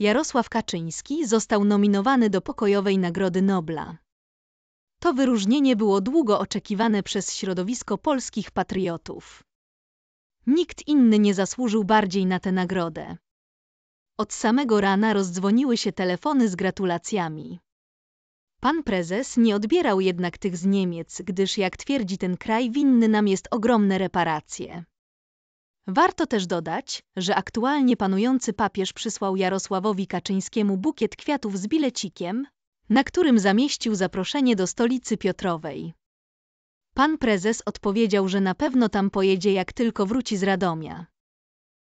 Jarosław Kaczyński został nominowany do Pokojowej Nagrody Nobla. To wyróżnienie było długo oczekiwane przez środowisko polskich patriotów. Nikt inny nie zasłużył bardziej na tę nagrodę. Od samego rana rozdzwoniły się telefony z gratulacjami. Pan prezes nie odbierał jednak tych z Niemiec, gdyż jak twierdzi ten kraj winny nam jest ogromne reparacje. Warto też dodać, że aktualnie panujący papież przysłał Jarosławowi Kaczyńskiemu bukiet kwiatów z bilecikiem, na którym zamieścił zaproszenie do stolicy Piotrowej. Pan prezes odpowiedział, że na pewno tam pojedzie jak tylko wróci z Radomia.